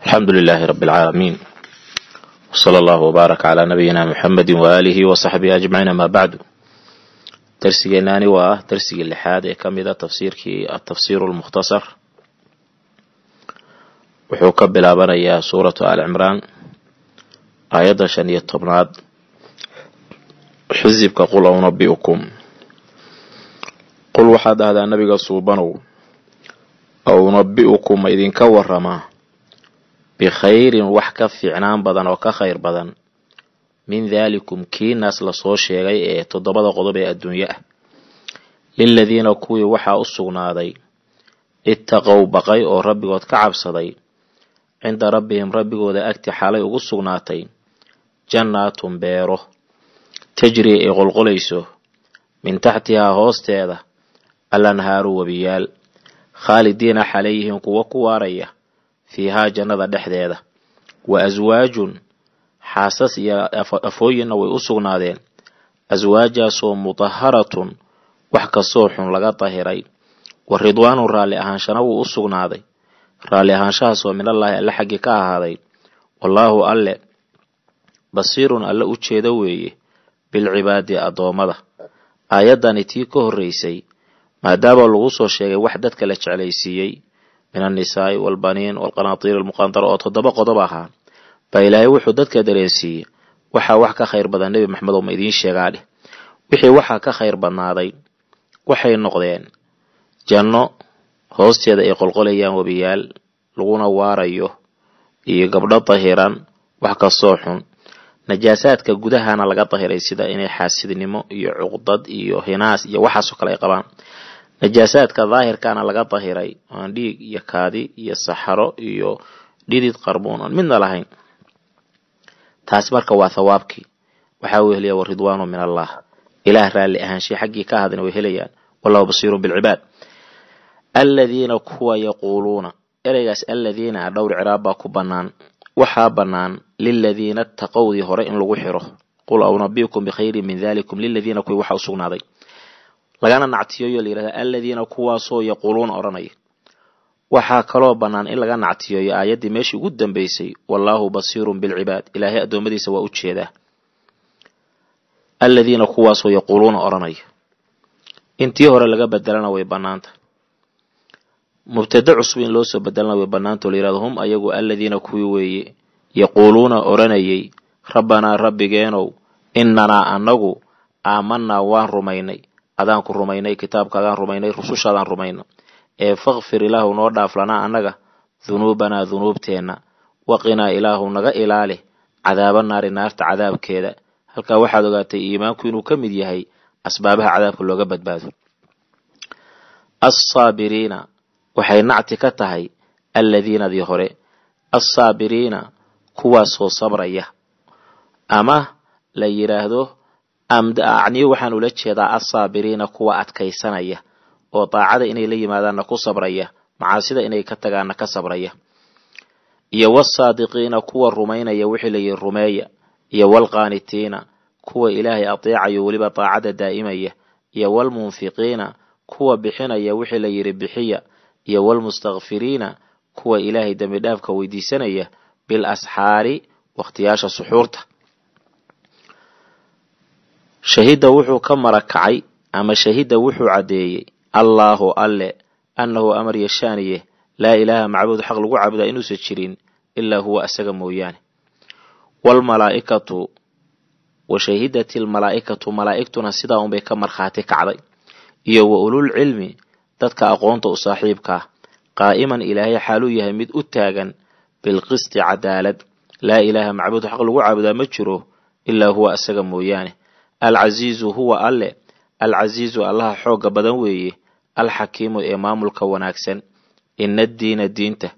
alxamdu lilaahi rabi alcaalamiin wsala allahu wbaarak calaa nabiyina muxamedi waaalihi wa saxbihi ajmaciin amaa bacdu darsigeenaani waa ah darsigii lixaad ee ka mida tafsiirkii atafsiiru lmukhtasar wuxuu ka bilaabanayaa suuratu aali cimraan aayadda shan iyo tobnaad xisibka qul a unabiukum qul waxaad dhahdaa nabiga suubanow a idinka waramaa bikhayrin wax ka fiicnaan badan oo ka khayr badan min daalikum kiinaas lasoo sheegay ee toddobada qodob ee adduunyo ah liladiina kuwii waxaa u sugnaaday ittaqow baqay oo rabbigood ka cabsaday cinda rabbihim rabbigooda agti xalay ugu sugnaatay jannaatun beero tajrii ay qolqolayso min taxtihaa hoosteeda al anhaaru webiyaal khaalidiina xalay kuwo ku waaraya fiihaa jannada dhexdeeda wa aswaajun xaasas iyo afooyinna way u sugnaadeen aswaajaasoo mutaharatun wax kastoo xun laga dahiray wa ridwaanun raalli ahaanshana wuu u sugnaaday raalli ahaanshahaasoo min allaahi alle xaggi ka ahaaday wallaahu alle basiirun alle u jeeda weeye bilcibaadi addoommada aayaddani tii ka horreysay maadaama lagu soo sheegay wax dadka la jeclaysiiyey min annisaa'i walbaniin waalqanaatiiri almuqaandaro oo toddoba qodob ahaa baa ilaahay wuxuu dadka dareensiiyey waxaa wax ka khayr badan nebi maxamed ooma idiin sheegaadheh wixii waxaa ka khayr badnaaday waxay noqdeen janno hoosteeda ay qolqolayaan webiyaal laguna waarayo iyo gabdho dahiran wax kastoo xun najaasaadka gudahana laga dahiray sida inay xaasidnimo iyo cuqdad iyo hinaas iyo waxaasoo kale ay qabaan najaasaadka daahirkaana laga dahiray oaan dhiig iyo kaadi iyo saxaro iyo dhidid qarbuun oon midna lahayn taasi marka waa hawaabkii waxaa uu helaya wa min allah ilaah raalli ahaanshay xaggii ka ahadina way helayaan wallahu basiirun bilcibaad aladiina kuwa yaquuluuna ereygaas aladiina a ah dhowr ciraabbaa ku banaan waxaa banaan liladiina taqowdii hore in lagu xiro qul aunabikum bikhayrin min dalikum liladiina kuwii waxa u lagana nactiyoyo layihahda aladiina kuwaasoo yaquuluuna odhanaya waxaa kaloo bannaan in laga nactiyooyo aayaddii meeshii ugu dambaysay wallaahu basiirun bilcibaad ilaahay addoommadiisa waa u jeedaa aladiina kuwaasoo yaquuluuna odhanaya intii hore laga bedelana way bannaanta mubtada cusub in loo soo bedelana way bannaanta oo layihahdo hum ayagu aladiina kuwii weeye yaquuluuna odhanayay rabbanaa rabbigeenow inanaa annagu aamanaa waan rumaynay adaanku rumaynay kitaabka adaan rumaynay rususha adaan rumayno ee fakfir ilaahu noo dhaaflanaa annaga dunuubanaa dunuubteenna waqinaa ilaahu naga ilaali cadaaba naari naarta cadaabkeeda halkaa waxaad ogaatay iimaanku inuu ka mid yahay asbaabaha cadaabka looga badbaado assaabiriina waxay nacti ka tahay alladiinadii hore assaabiriina kuwaasoo sabraya ama la yidhaahdo amdacni waxaan ula jeedaa asaabiriina kuwa adkaysanaya oo daacada inay la yimaadaanna ku sabraya macaasida inay ka tagaanna ka sabraya iyo wasaadiqiina kuwa rumaynaya wixii layihi rumeeya iyo walqaanitiina kuwa ilaahay adeecayo weliba daacada daa'imaya iyo walmunfiqiina kuwa bixinaya wixii la yidhi bixiya iyo walmustakfiriina kuwa ilaahay dembi weydiisanaya bil asxaari wakhtiyaasha suxuurta shahida wuxuu ka marakacay ama shahida wuxuu caddeeyey allaahu alle annahu amar yashaaniye laa ilaaha macbuud xaq lagu caabudaa inuusan jirin ilaa huwa asaga mooyaane walmalaaikatu wa shahidat almalaa'ikatu malaa'igtuna sidaa unbay ka markhaati kacday iyo wa ululcilmi dadka aqoonta u saaxiibka ah, qaa'iman ilaahay xaaluu yahay mid u taagan bilqisti cadaalad laa ilaaha macbuud xaq lagu caabudaa ma jiro ilaa huwa asaga mooyaane alcasiizu huwa alle alcasiizu allaha xoogga badan weeye alxakiimu ee maamulka wanaagsan ina addiina diinta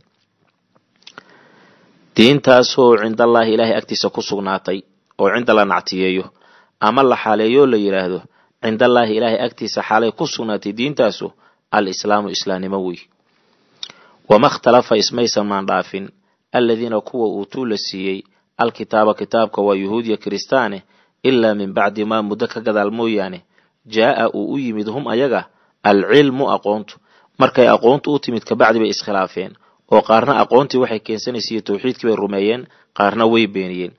diintaasoo cindallaahi ilaahay agtiisa ku sugnaatay oo cinda la nactiyeeyo ama la xaaleeyoo la yidhaahdo cindallaahi ilaahay agtiisa xaalay ku sugnaatay diintaasu alislaamu islaamnimo wey wama ikhtalafa ismaysamaan dhaafin alladiina kuwa uutuu la siiyey alkitaaba kitaabka waa yuhuud yuhuudiya kiristaane ilaa min bacdi maa muddo ka gadaal mooyaane jaa'a uu u yimid hum ayaga alcilmu aqoontu markay aqoontu u timid kabacdi bay iskhilaafeen oo qaarna aqoontii waxay keensanaysay towxiidkii bay rumeeyeen qaarna way beeniyeen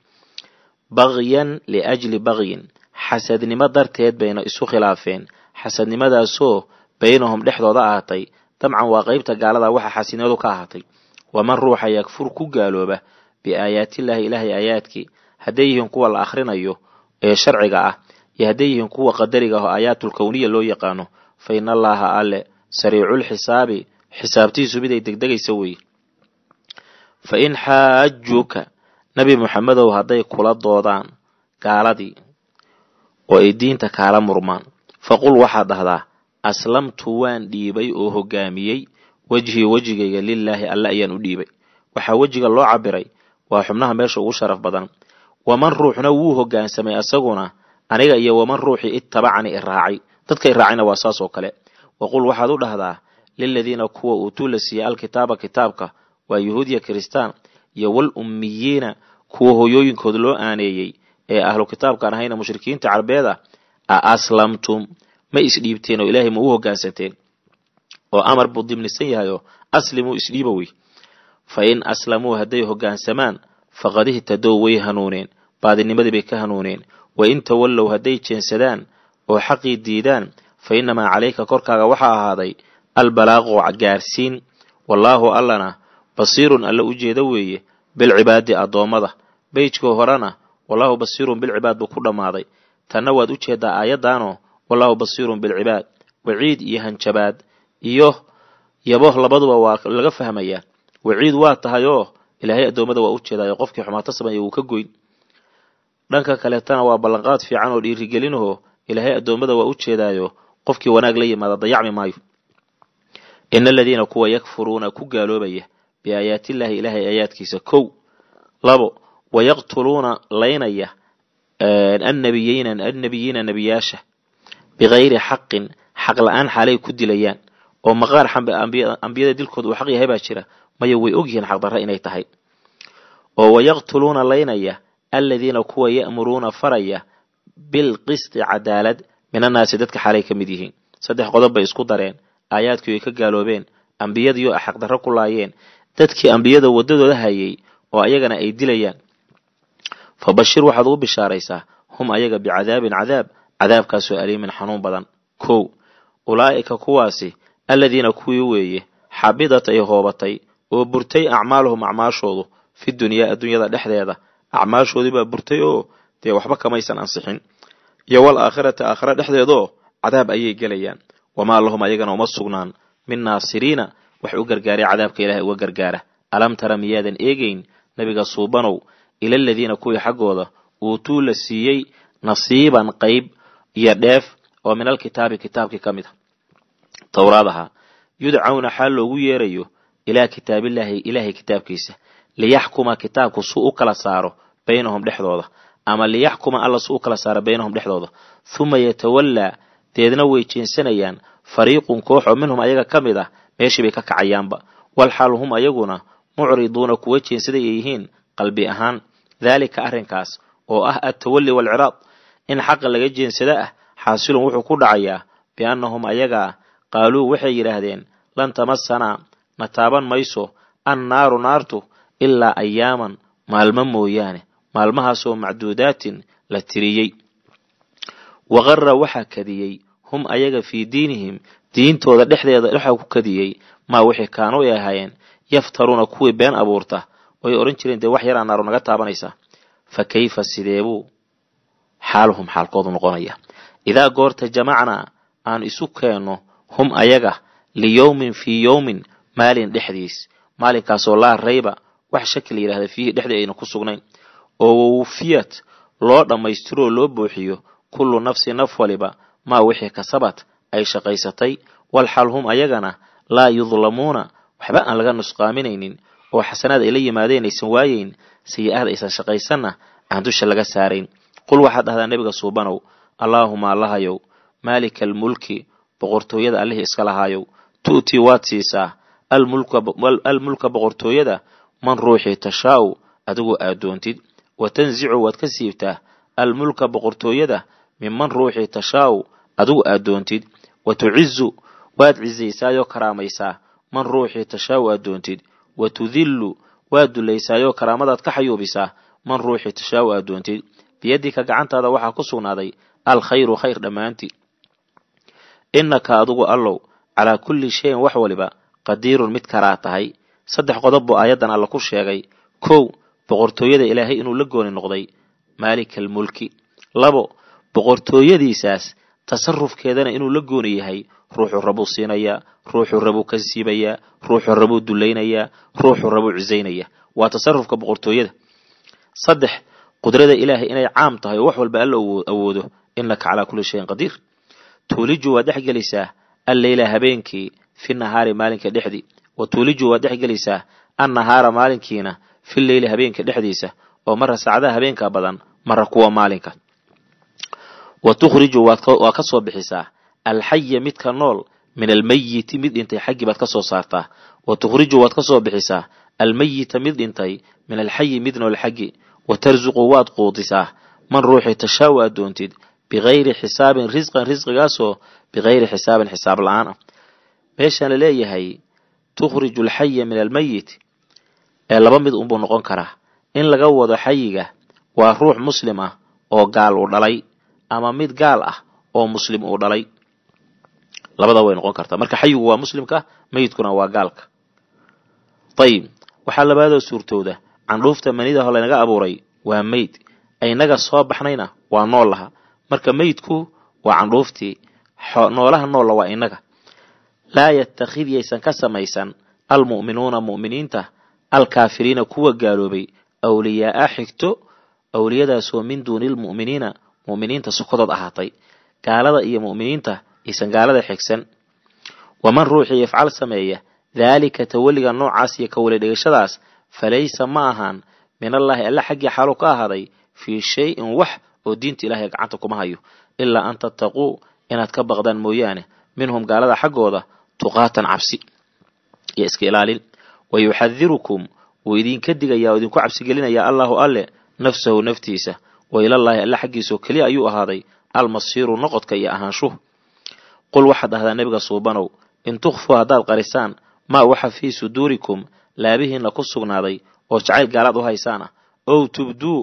bagyan liajli bagyin xasadnimo darteed bayna isu khilaafeen xasadnimadaasoo baynahum dhexdooda ahaatay dabcan waa qeybta gaalada waxa xasidnimadu ka ahaatay waman ruuxa yagfur ku gaalooba bi biaayaatillaahi ilaahay aayaadkii hadday yihiin kuwa la akhrinayo ee sharciga ah iyo hadday yihiin kuwa qadariga aho aayaatul kowniya loo yaqaano fa in allaaha alle sariicul xisaabi xisaabtiisu mid ay degdegaysa weeye fa in xaajuka nebi moxamedow hadday kula doodaan gaaladii oo ay diinta kaala murmaan faqul waxaad dhahdaa aslamtu waan dhiibay oo hogaamiyey wejhii wejigayga lilaahi alle ayaan u dhiibay waxaa wejiga loo cabiray waa xubnaha meesha ugu sharaf badan waman ruuxna wuu hogaansamay asaguna aniga iyo waman ruuxii ittabacani iraacay dadka iraacayna waa saas oo kale waqul waxaad u dhahdaa liladiina kuwa uutuu la siiyey alkitaaba kitaabka waa yuhuudiya kiristaan iyo wal ummiyiina kuwa hoyooyinkood loo aaneeyey ee ahlu kitaabkaan ahayna mushrikiinta carbeed ah a aslamtum ma isdhiibteen oo ilaahay ma u hogaansanteen oo amar buu dimnisan yahayoo aslimuu isdhiiba wey fa in aslamuu hadday hogaansamaan faqad ihtadow way hanuuneen baadinimadii bay ka hanuuneen wa in tawallow hadday jeensadaan oo xaqii diidaan fa innamaa calayka korkaaga waxaa ahaaday albalaaqu gaarsiin wallaahu allana basiirun alle u jeeda weeye bilcibaadi addoommada beyjka horena wallaahu basiirun bilcibaad buu ku dhammaaday tanna waad u jeeddaa aayaddaanoo wallaahu basiirun bilcibaad waciid iyo hanjabaad iyo yaboh labaduba waa laga fahmayaa waciid waa tahay oo ilaahay addoommada waa u jeedaayo qofkii xumaato sameeya wuu ka goyn dhanka kaleetana waa ballanqaad fiican oo dhiirigelinaho ilaahay addoommada waa u jeedaayo qofkii wanaag la yimaada dayacmi maayo ina aladiina kuwa yakfuruuna ku gaaloobaya biaayaatillaahi ilaahay aayaadkiisa kow labo wayaqtuluuna laynaya annabiyiina annabiyiina nebiyaasha bikayri xaqin xaq la-aan xaalay ku dilayaan oo maqaar xambe ambiyada dilkooda uu xaq yahay baa jira maya way ogyihiin xaqdarra inay tahay oo wayaqtuluuna laynaya aladiina kuwa ya'muruuna faraya bilqisti cadaalad min annaasi dadka xalay ka mid yihiin saddex qodob bay isku dareen aayaadkii ay ka gaaloobeen ambiyadiioo ay xaqdarro ku laayeen dadkii ambiyada waddadooda hayay oo ayagana ay dilayaan fa bashir waxaad ugu bishaaraysaa hum ayaga bicadaabin cadaab cadaabkaasoo aliimin xanuun badan kow ulaa'ika kuwaasi aladiina kuwii weeye xabidat ay hoobatay oo burtay acmaaluhum acmaashoodu fi dunyaa adduunyada dhexdeeda acmaashoodii baa burtay oo dee waxba kamaysan ansixin iyo wal aakhirata aakhira dhexdeedoo cadaab ayay gelayaan wamaa lahum ayagana uma sugnaan min naasiriina wax u gargaaray cadaabka ilaahay uga gargaara alam tara miyaadan eegayn nebiga suubanow ila ilaladiina kuwii xaggooda uutuu la siiyey nasiiban qayb iyo dheef oo min alkitaabi kitaabkii ka mid a ah. towraad yudcawna xaal loogu yeerayo ilaa kitaabillaahi ilaahay kitaabkiisa liyaxkuma kitaabku suu u kala saaro baynahum dhexdooda ama liyaxkuma alla suu u kala saaro baynahum dhexdooda huma yatawallaa deedna way jeensanayaan fariiqun koox oo minhum ayaga ka mid ah meeshii bay ka kacayaanba walxaal hum ayaguna mucriduuna kuwa jeensaday ay yihiin qalbi ahaan daalika arrinkaas oo ah altawalli waalciraad in xaqa laga jeensada ah xaasilun wuxuu ku dhacayaa biannahum ayagaa ah. qaaluu waxay yidhaahdeen lan tamasanaa na taaban mayso annaaru naartu ilaa ayaaman maalmo mooyaane maalmahaasoo macduudaatin la tiriyey waqara waxaa kadiyey hum ayaga fii diinihim diintooda dhexdeeda waxaa ku kadiyey maa wixii kaanu ay ahaayeen yaftaruuna kuwii been abuurta oy odhan jireen dee wax yaraa naaru naga taabanaysa fa kayfa sideebuu xaaluhum xaalkoodu noqonaya idaa goorta jamacnaa aan isu keenno hum ayaga liyowmin fii yowmin maalin dhexdiis maalinkaasoo laa rayba wax shaki la yidhahda fiihi dhexdii ayna ku sugnayn oo wawfiyad loo dhammaystiroo loo buuxiyo kullu nafsi naf waliba maa wixii kasabad ay shaqaysatay walxal hum ayagana laa yudlamuuna waxba aan laga nusqaaminaynin oo xasanaad ay la yimaadeen aysan waayeyn sayi-aad aysan shaqaysanna aan dusha laga saarayn qul waxaad dhahdaa nebiga suubanow allaahuma allahayow maalika almulki boqortooyada allihii iska lahaayow tu'tii waad siisaa almulka boqortooyada man ruuxii tashaa'u adigu aad doontid wa tanzicu waad ka siibtaa almulka boqortooyada min minman ruuxii tashaa'u adigu aad doontid wa tucizu waad cisaysaayo karaamaysaa man ruuxii tashaa'u aad doontid wa tudillu waad dullaysaayoo karaamadaad ka xayuubisaa man ruuxi tashaa-u aad doontid biyadika gacantaada waxaa ku sugnaaday alkhayru khayr dhammaanti innaka adigu allow calaa kulli shayin wax waliba qadiirun mid karaa tahay saddex qodob buu aayaddan alla ku sheegay kow boqortooyada ilaahay inuu la gooni noqday maalika almulki labo boqortooyadiisaas tasarufkeedana inuu la gooni yahay ruuxuu rabuu siinayaa ruuxuu rabuu kansiibayaa ruuxu rabuu dulaynayaa ruuxu rabuu cisaynaya waa tasarufka boqortooyada saddex qudrada ilaahay inay caam tahay oo wax walba alla awoodo innaka calaa kulli shayin qadiir tuuliju waa dhexgelisaa alleyla habeenkii fi nahaari maalinka dhexdii wa tuuliju waa dhex annahaara maalinkiina fi leyli habeenka dhexdiisa oo mara saacadaha habeenka badan marra kuwa maalinka wa tukhriju waa ka soo bixisaa alxaya midka nool min almeyiti mid dhintay xaggii baad ka soo saartaa wa tukhriju waad ka soo bixisaa almayita mid dhintay min alxayi mid nool xaggi wa tarsuqu waad quudisaa man ruuxi tashaawa aad doontid bikayri xisaabin risqan risqigaasoo bikayri xisaabin xisaab la-aan ah leeyahay tukhriju alxaya min almayiti ee laba mid unbuu noqon karaa in laga wado xayiga waa ruux muslim ah oo gaal uu dhalay ama mid gaal ah oo muslim uu dhalay labada way noqon kartaa marka xayigu waa muslimka mayidkuna waa gaalka ayib waxaa labaadoo suurtooda candhuufta manidahoo laynaga abuuray waa meyd aynaga soo baxnayna waa nool laha marka meydku waa candhuuftii noolaha noolla waa inaga laa yattakhid ka samaysan almu'minuuna mu'miniinta alkaafiriina kuwa gaaloobay awliyaaa xigto awliyadaasoo min duuni lmu'miniina mu'miniinta sukadood ahaatay gaalada iyo mu'miniinta aysan gaalada xigsan waman ruuxii yafcal sameeya daalika tawalliga noocaas iyo kawali dhigashadaas falaysa ma ahaan min allaahi alle xaggii xaaluu ka ahaaday fii shay-in wax oo diinta ilaahay gacanta kuma hayo ilaa an tattaquu inaad ka baqdaan mooyaane minhum gaalada xaggooda tuqaatan cabsi iyo iska ilaalin wayuxadirukum wuu idinka digayaa oo idinku cabsigelinayaa allaahu alle nafsahu naftiisa wa ilallaahi alle oo keliya ayuu ahaaday almasiiru noqodka iyo ahaanshuhu qul waxaad dhahdaa nebiga suubanow in tukhfuu haddaad qarisaan maa waxa fii suduurikum laabihiinna ku sugnaaday oo jacayl gaalaad u haysaan ah ow tubduu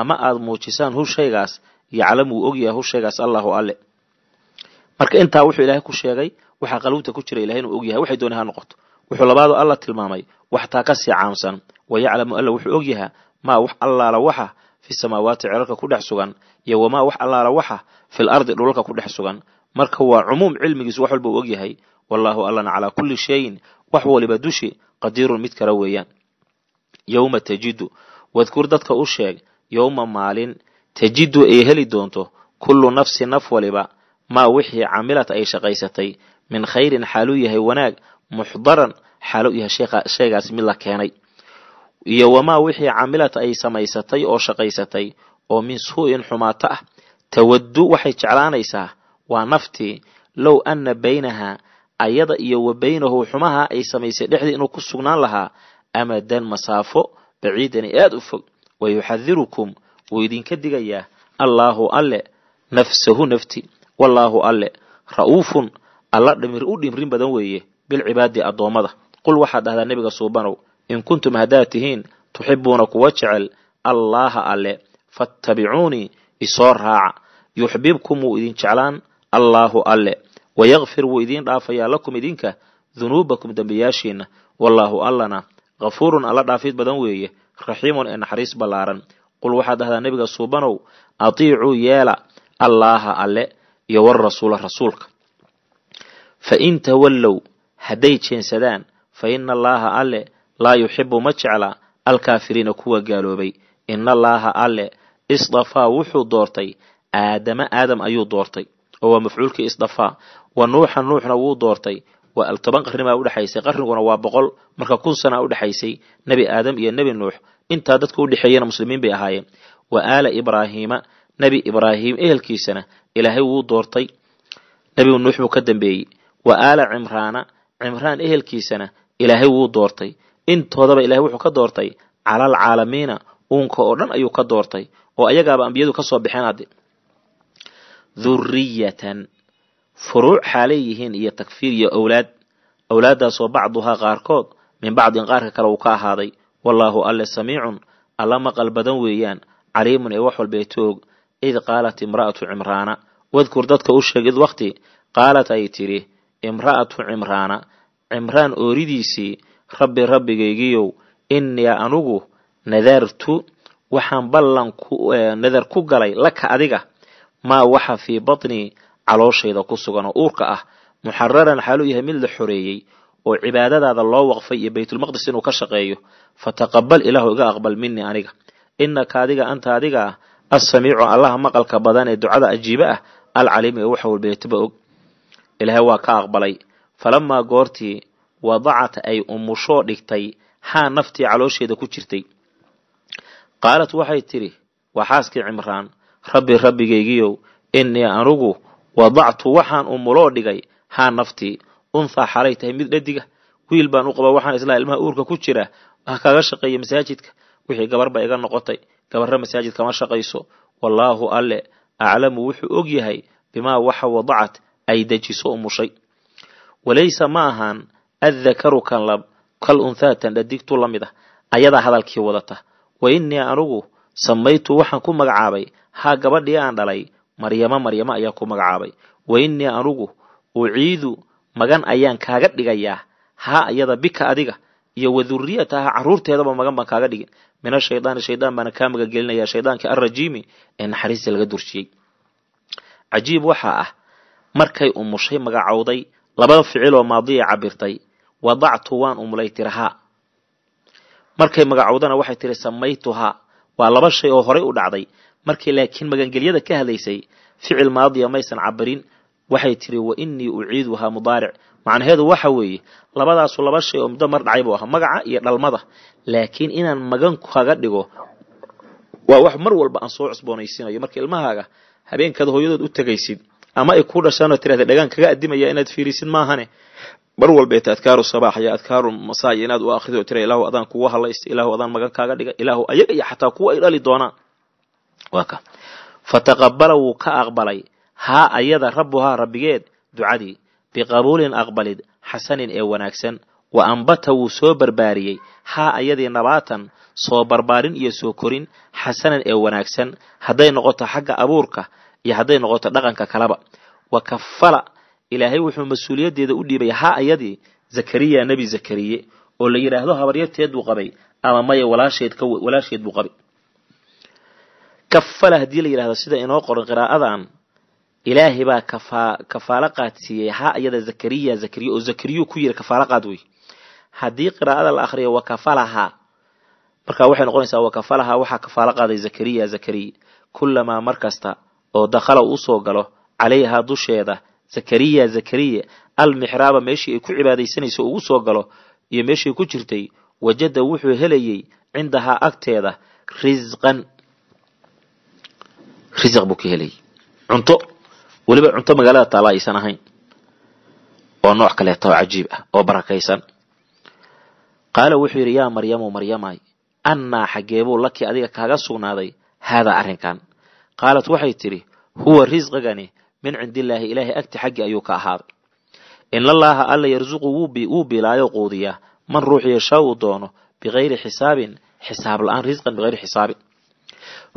ama aada muujisaan hushaygaas shaygaas yaclam wuu ogyahay hushaygaas shaygaas allaahu alle marka intaa wuxuu ilaahay ku sheegay waxaa qalbta ku jira ilahay inuu ogyahay waxay doonay ha noqoto wuxuu labaado alla tilmaamay waxtaa ka sii caamsan wayaclamu yaclamu alla wuxuu ogyahaa maa wax allaala waxa fi samaawaati cirarka ku dhex sugan iyo wamaa wax allaala waxa fil ardi dhulalka ku dhex sugan marka waa cumuum cilmigiisu wax walba uu ogyahay wallaahu allana calaa kulli shayin wax waliba dushi qadiirun mid kala weeyaan yowma tajidu wadkur dadka u sheeg yowma maalin tajidu ay heli doonto kullu nafsi naf waliba maa wixii camilad ay shaqaysatay min khayrin xaaluu yahay wanaag muxdaran xaaluu yahay sheegaasi mid la keenay iyo wamaa wixii camilat ay samaysatay oo shaqaysatay oo min suu-in xumaato ah tawaddu waxay jeclaanaysaa waa naftii low anna baynahaa ayada iyo wa baynahu xumaha ay samaysay dhexdii inuu ku sugnaan lahaa ama dan masaafo baciidani aada u fog wa yuxadirukum wuu idinka digayaa allaahu alle nafsahu nafti wallaahu alle ra'uufun alla dhimir u dhimrin badan weeye bilcibaadi addoommada qul waxaad dhahdaa nebiga suubanow in kuntum haddaad tihiin tuxibuuna kuwa jecel allaaha alle fattabicuunii isoo raaca yuxbibkum wuu idin jeclaan allaahu alle wayakfir wuu idiin dhaafayaa lakum idinka dunuubakum dembiyaashiinna wallaahu allana kafuurun alla dhaafid badan weeye raxiimun ee naxariis ballaaran qul waxaad dhahdaa nebiga suubanow atiicuu yeela allaaha alle iyo war rasuula rasuulka fa in tawallow hadday jeensadaan fa ina allaaha alle laa yuxibu ma jecla alkaafiriina kuwa gaaloobay ina allaaha alle isdafaa wuxuu doortay aadama aadam ayuu doortay oo waa mafcuulkii isdafaa wa nuuxa nuuxna wuu doortay waa toban qarnibaa udhexaysay qarniguna waa boqol marka kun sanaa udhexaysay nebi aadam iyo nebi nuux intaa dadka udhexeeyana muslimiin bay ahaayeen wa aala ibraahiima nebi ibraahiim ehelkiisana ilaahay wuu doortay nebi nuux buu ka dambeeyey wa aala cimraana cimraan ehelkiisana ilaahay wuu doortay intoodaba ilahay wuxuu ka doortay calal caalamiina uunka oo dhan ayuu ka doortay oo ayagaaba ambiyadu ka soo bixeen hadde dhurriyatan furuuc xaalay yihiin iyo takfiir iyo owlaad owlaaddaasoo bacduhaa qaarkood min bacdin qaarka kale uu ka ahaaday wallaahu alle samiicun alla maqal badan weeyaan caliimun ee wax walba eetoog id qaalat imra'atu cimraana wadkur dadka u sheeg id wakti qaalat ay tidhi imra'atu cimraana cimraan ooridiisii rabbi rabbigaygiyow inniya anugu nadartu waxaan ballan eh, nadar ku galay laka adiga maa waxa fii batnii calooshayda ku sugan oo uurka ah muxararan xaaluu yahay mid la xoreeyey oo cibaadadaada loo waqfay iyo baytulmaqdis inuu ka shaqeeyo fataqabal ilaahu iga aqbal minii aniga innaka adiga anta adiga ah assamiicu allaha maqalka badan ee ducada ajiiba ah alcaliim ee waxa walba etaba og ilaahay waa ka aqbalay falamaa goortii wadacat ay umushoo dhigtay haa naftii caloosheeda ku jirtay qaalat waxay tidhi waa xaaskii cimraan rabbi rabbigaygiyow innii anugu wadactu waxaan umuloo dhigay haa naftii untha xalay tahay mid dhadiga wiil baan u qaba waxaan islaa ilmaha uurka ku jira ha kaga shaqeeya masaajidka wixii gabarba iga noqotay gabarra masaajid kama shaqayso wallaahu alle aclamu wuxuu og yahay bimaa waxa wadacat ay dejiso umushay walaysa ma ahaan adakaru kan kal unthaa tan dhadigtu la mid ah ayadaa hadalkii wadata wa innii anugu samaytu waxaan ku magacaabay haa gabadhii aan dhalay maryamo maryamo ayaa ku magacaabay wa innii anugu uciidu magan ayaan kaaga dhigayaa haa ayada bika adiga iyo wa durriyataha carruurteedaba magan baan kaaga dhigin min ashaydaani shaydaan baana kaa magagelinayaa shaydaankii alrajiimi ee naxariista laga durjiyey cajiib waxaa ah markay umushay magacowday labada ficiloo maadiya cabirtay wadactu waan umulay tirahaa markay magacowdana waxay tiri samaytuhaa waa laba shay oo horay u dhacday markii laakiin magangelyada ka hadlaysay ficil maadiya maysan cabirin waxay tiri wa innii uciiduhaa mudaaric macnaheedu waxa weeye labadaasu laba shay oo muddo mar dhacay buu ahaa magaca iyo dhalmada laakiin inaan magan kaga dhigo waa wax mar walba aan soo cusboonaysinayo marka ilmahaaga habeenkaad hooyadood u tegaysid ama ay kuu dhashaan oo tirahda dhagaan kaga adimaya inaad fiirisid maahane bar walbeeta adkaaru sabaax iyo adkaaru masaay inaad u akhrido tira ilaahu adaan kugu halaysta ilaahu adaan magan kaaga dhiga ilaahu ayaga iyo xataa kuwa ay dhali doonaan waa ka wuu ka aqbalay haa ayada rabbuhaa rabbigeed ducadii biqabuulin aqbalid xasanin ee wanaagsan wa ambata wuu soo barbaariyey haa ayadii nabaatan soo barbaarin iyo soo korin xasanan ee wanaagsan hadday noqoto xagga abuurka iyo hadday noqoto dhaqanka kaleba wa kafala ilaahay wuxuu mas uuliyadeeda u dhiibay ha ayadii zakariya nebi zakariye oo la yidhaahdo habaryarteed buu qabay ama maya walaasheed ka walaasheed buu qabay kafala haddii la yidhahdo sida inoo qoran qiraa'adan ilaahay baa kafa kafaalo qaadsiiyey ha iyada zakariya zakariya oo zakariyu ku yiri kafaalo qaad wey haddii qiraa'ada la akhriyo wa kafalahaa waxay noqonaysaa wa waxaa kafaalo qaaday zakariya zakariya kullamaa mar oo dakhala uu galo calayhaa dusheeda zakariya zakariya almixraaba meeshii ay ku cibaadaysanayso ugu soo galo iyo meeshay ku jirtay wajada wuxuu helayey cindahaa agteeda risqan risq buu ka helayay cunto weliba cunto magaalada taala aysan ahayn oo nooc kaleeta oo cajiib ah oo barakaysan qaala wuxuu yihi yaa maryamu maryamay annaa xaggeebuu laki adiga kaaga sugnaaday haadaa arrinkan qaalat waxay tidhi huwa risqigani min cindillaahi ilaahay agti xaggii ayuu ka ahaaday inallaaha alla yarsuqu wuu bilaayo quudiyaa man ruuxu yashaa uu doono bikayri xisaabin xisaab la-aan risqan bikayri xisaabin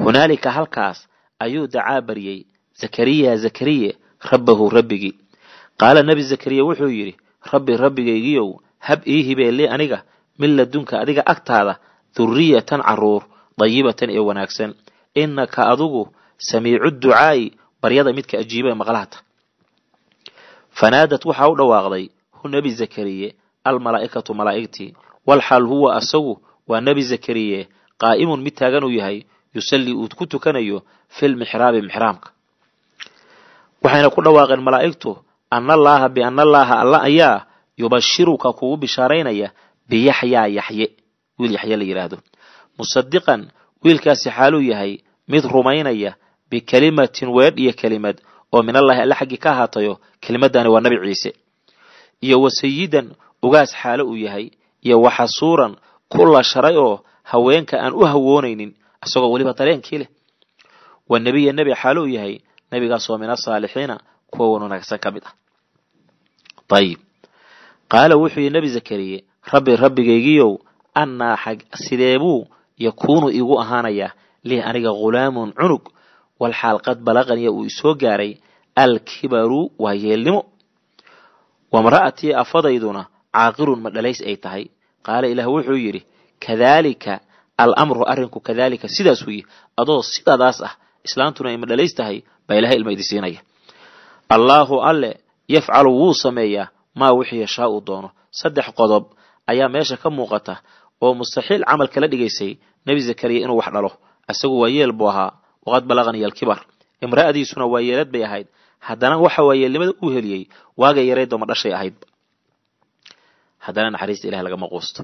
hunaalika halkaas ayuu dacaa baryey zakariya zakariye rabbahu rabbigii qaala nebi zakariya wuxuu yidhi rabbi rabbigaygiyow hab ii hibee aniga min ladunka adiga agtaada duriyatan caruur dayibatan ee wanaagsan innaka adigu samiicu ducaa'i baryada midka ajiiba ee maqlaha fanaadat waxaa u dhawaaqday hu nebi zakariye almalaa'ikatu malaa'igtii walxaal huwa asagu waa nebi zakariye qaa'imun mid taagan uu yahay yusallii uu ku tukanayo filmixraabi mixraamka waxayna ku dhawaaqeen malaa'igtu ana allaaha biana allaaha alla ayaa yubashiruka kugu bishaaraynaya biyaxyaa yaxye wiil yaxye la yidhaahdo musadiqan wiilkaasi xaaluu yahay mid rumaynaya bikelimatin weedh iyo kelimad oo min minallaahi alle xaggii ka ahaatayo kelimadani waa nabi ciise iyo wasayidan ugaas xaalo uu yahay iyo waxasuuran ku la sharay oo haweenka aan u hawoonaynin isagoo weliba dareenkii leh wa nebiya nebi xaalo u yahay nebigaas oo min asaalixiina kuwa wan wanaagsan ka mid ah ayib qaala wuxuu yihi nebi zakariye rabbi rabbigaygiiyow annaa xag sideebuu yakuunu igu ahaanayaa lih aniga khulaamun cunug walxaal qad balaqaniya uu isoo gaaray alkibaru waa yeelnimo wamra'atii afadayduna caaqirun ma dhalays ay tahay qaala ilaah wuxuu yidhi kadaalika alamru arrinku kadaalika sidaas weeye adoo sidadaas ah islaantuna ay ma dhalays tahay baa ilahay ilma idi allaahu alle yafcalu wuu sameeyaa maa wixii yashaa uu doono saddex qodob ayaa meesha ka muuqata oo mustaxiil camal kala dhigaysay nebi zakariya inuu wax dhalo isagu waa yeel buu ahaa waqad balaqaniya alkibar imra'adiisuna waa yeelad bay ahayd haddana waxa waayeelnimada u heliyey waagay yareed doma dhashay ahaydba haddana naxariista ilahi lagama quusto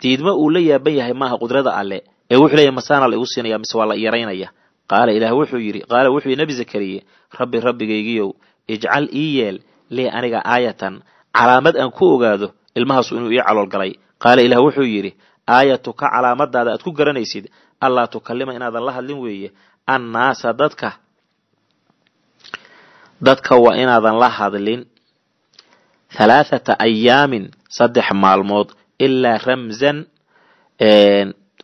diidma uu la yaaban yahay maaha qudrada alle ee wuxuu leeyahy masaana la igu siinaya mise waa la yaraynaya qaala ilaah wuxuu yidhi qaala wuxuu yihi nebi zakariye rabbi rabbigaygiyow ijcal ii yeel lii aniga aayatan calaamad aan ku ogaado ilmahaasu inuu ii calool galay qaala ilaah wuxuu yidhi aayatuka calaamadaada aad ku garanaysid allaa tukallima inaadan la hadlin weeye annaasa dadka dadka waa inaadan la hadlin halaathata ayaamin saddex maalmood ilaa ramzan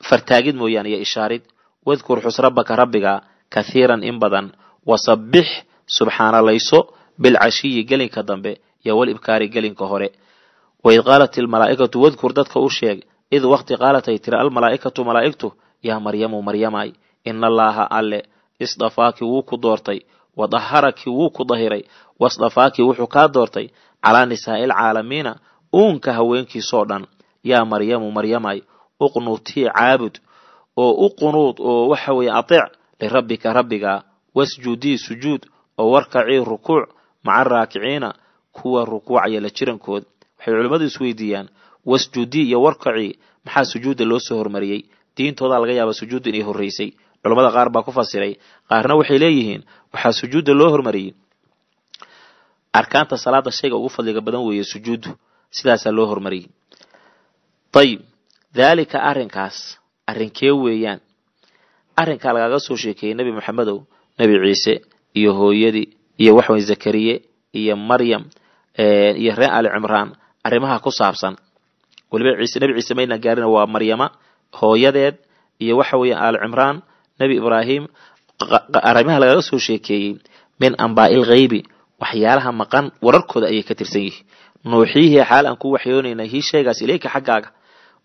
fartaagid mooyaane iyo ishaarid wadkur xus rabbaka rabbiga kathiiran in badan wasabbix subxaanalayso bilcashiyi gelinka dambe iyo walibkaari gelinka hore waid qaalat ilmalaa'ikatu wadkur dadka u sheeg id waqti qaalat ay tiri almalaa'ikatu malaa'igtu yaa maryamu maryamay inallaaha alle isdafaaki wuu ku doortay wa wuu ku dahiray wasdafaaki wuxuu kaa doortay calaa nisaa'il caalamiina uunka haweenkiisoo dhan yaa maryamu maryamay uqnutii caabud oo u qunuud oo waxa weeye ateec lirabbika rabbiga wasjudii sujuud oo warkacii rukuuc maca raakiciina kuwa rukuucaya la jirankood waxay culimmadu isweydiiyaan wasjudii iyo warkacii maxaa sujuudda loo soo hormariyey diintoodaa laga yaaba sujuudda inay horreysay culamada qaar baa ku fasiray qaarna waxay leeyihiin waxaa sujuudda loo hormariyey arkaanta salaada shayga ugu fadliga badan weeye sujuuddu sidaasaa loo hormariyey dayib daalika arrinkaas arrinkee weeyaan arrinkaa lagaga soo sheekeeyey nebi maxamedow nebi ciise iyo hooyadii iyo waxway zakariye iyo maryam iyo reer ali cimraan arrimaha ku saabsan weliba ciise nebi ciise mayna gaarina waa maryama hooyadeed iyo waxa weeyaan ali cimraan nebi ibraahim arrimaha lagaga soo sheekeeyey min ambaa'il kheybi waxyaalaha maqan wararkooda ayay ka tirsan yihiin nuuxiyihii xaal aan ku waxyoonayna hii sheegaas ileyka xaggaaga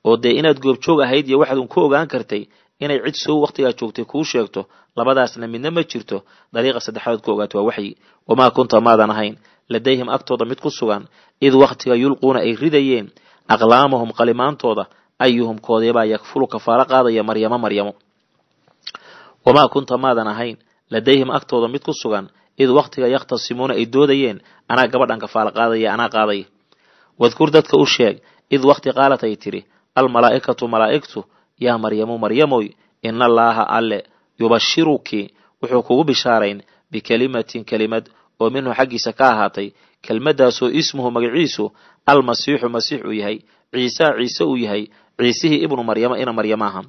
oo dee inaad goobjoog ahayd iyo waxaad un ku ogaan kartay inay cid sow wakhtigaa joogtay kuu sheegto labadaasna midna ma jirto dariiqa saddexadood ku ogaato waa waxyi wamaa kunta maadan ahayn ladayhim agtooda mid ku sugan id wakhtiga yulquuna ay ridayeen aqlaamahum qalimaantooda ayuhum koodeebaa yakfulu kafaalo qaadaya maryamo maryamo wamaa kunta maadan ahayn ladayhim agtooda mid ku sugan id wakhtiga yakhtasimuuna ay doodayeen anaa gabadhan kafaala qaadaya anaa qaadaya wadkur dadka u sheeg id wakhti qaalat ay tidhi almalaa'ikatu malaa'igtu yaa maryamu maryamoy ina allaaha alle yubashiruki wuxuu kugu bishaarayn bikelimatin kelimad oo minhu xaggiisa ka ahaatay kelmaddaasoo ismuhu magiciisu almasiixu masiix uu yahay ciisaa ciise uu yahay ciisihii ibnu maryama ina maryama aha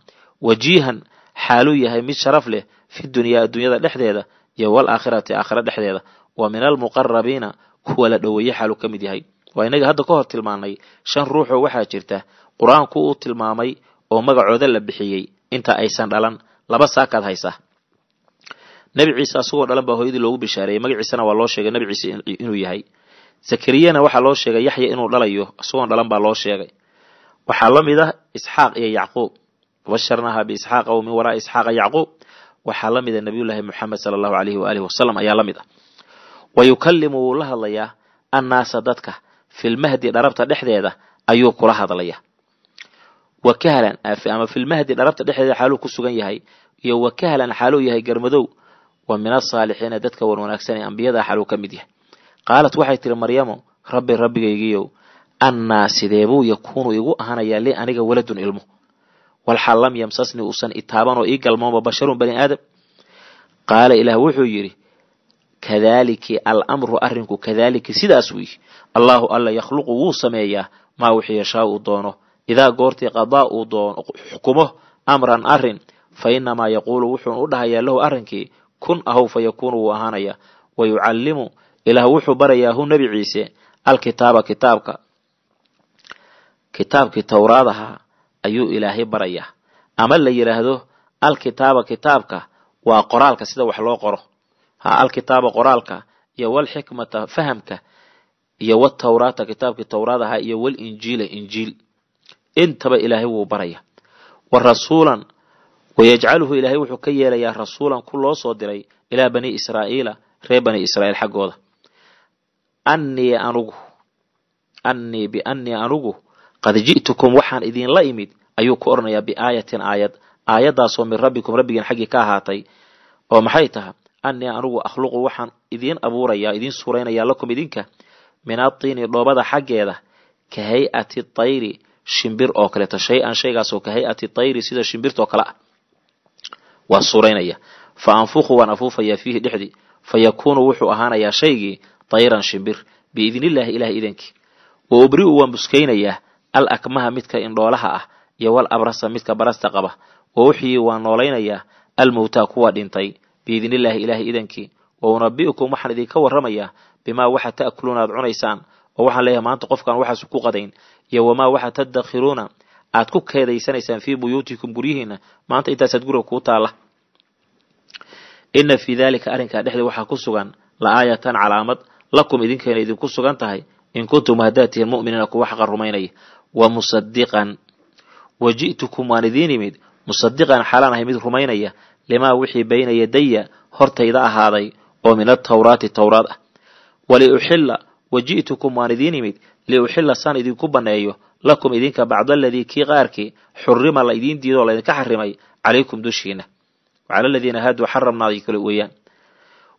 wajiihan xaaluu yahay mid sharaf leh fi dunyaa adduunyada dhexdeeda iyo wal aakhirati aakhira dhexdeeda wa min almuqarabiina kuwa la dhoweeye xaaluu ka mid yahay waa inagii hadda ka hor tilmaanay shan ruuxoo waxaa jirta qur-aanku uu tilmaamay oo magacooda la bixiyey inta aysan dhalan laba saakaad haysa nebi ciise asagoo dhalan baa hooyadii loogu bishaareeyey magaciisana waa loo sheegay nebi ciise inuu yahay zakariyana waxaa loo sheegay yaxya inuu dhalayo isagoon dhalan baa loo sheegay waxaa la mid ah isxaaq iyo yacquub basharnaaha biisxaaqa w min isxaaqa yacquub waxaa la mid a nabiyullaahi moxamed sala allahu alayhi waalih wasalam ayaa la mid ah wa yukallimu wuu la hadlayaa annaasa dadka filmahdi dharabta dhexdeeda ayuu kula hadlaya wa ama filmahdi dharabta dhexdeeda xaaluu ku sugan yahay iyo wakahlan kahlan xaaluu yahay garmadow wa min asaalixiina dadka wan ee ambiyada xaaluu ka mid yahay qaalat waxay tiri maryamo rabbi rabbigaygiiyow annaa sidee buu yakuunu igu ahanaya li aniga waladun ilmo walxa lam yamsasni uusan itaaban oo ii galmooma basharun bani aadam qaala ilaah wuxuu yidhi kadaaliki alamru arrinku kadaaliki sidaas wiy allaahu alla yakhluqu wuu sameeyaa maa wixii yashaa uu doono idaa goortii qadaa uu doono xukumo amran arrin fa inamaa yaquulu wuxuu u dhahayaa lahu arrinkii kun ahow fa yakuunu wuu ahaanayaa wa ilaah wuxuu barayaa hu nebi ciise alkitaaba kitaabka kitaabkii towraad ayuu ilaahay barayaa ama la yidhaahdo alkitaaba kitaabka waa qoraalka sida wax loo qoro ha alkitaaba qoraalka iyo walxikmata fahamka iyo watawraata kitaabkii towraad ahaa iyo walinjiila injiil intaba ilaahay wuu baraya wa rasuulan wayajcaluhu ilaahay wuxuu ka yeelayaa rasuulan ku loo soo diray ilaa bani israa'iila ree bani israa'iil xaggooda annii anugu annii biannii anugu qad ji'tukum waxaan idinla imid ayuu ku odhanayaa biaayatin aayad aayaddaasoo min rabbikum rabbigeen xaggii ka ahaatay oo maxay taha anii anugu akhluqu waxaan idiin abuurayaa idiin suuraynayaa lakum idinka min atiini dhoobada xaggeeda ka hay-ati tayri shimbir oo kaleeto shay-an shaygaasoo ka hay-ati tayri sida shimbirtoo kale ah waa suuraynaya fa anfuqu waan afuufayaa fiihi dhexdii fa yakuunu wuxuu ahaanayaa shaygii tayran shimbir biidnillaahi ilaah idankii wa ubri'u waan buskaynayaa al akmaha midka indhoolaha ah iyo wal abrasa midka barasta qaba wa wixii waa noolaynayaa almowtaa kuwa dhintay biidnillaahi ilaahay idankii wa unabi'ukum waxaan idinka warramayaa bimaa waxa ta'kuluuna aad cunaysaan oo waxaan leeyahay maanta qofkaan waxaasu ku qadayn iyo wamaa waxa tadakhiruuna aad ku keedaysanaysaan fii buyuutikum guryihiinna maanta intaasaad guriga kuu taalla inna fii daalika arrinkaa dhexdeed waxaa ku sugan la'aayatan calaamad lakum idinkeena idinku sugan tahay in kuntum haddaad tihiin mu'miniina kuwa xaqa rumaynaya wa musadiqan waji'tukum waan idiin imid musadiqan xaalaan ahay mid rumaynaya limaa wixii bayna yadaya hortayda ahaaday oo min atawraati towraad ah waliuxilla waji'tukum waan idiin imid liuxilla saan idinku banneeyo lakum idinka bacda aladii kii qaarkii xurima la idiin diido oo laydinka xarimay calaykum dushiina wacala aladiina haaduu xaramnaaday kale weeyaan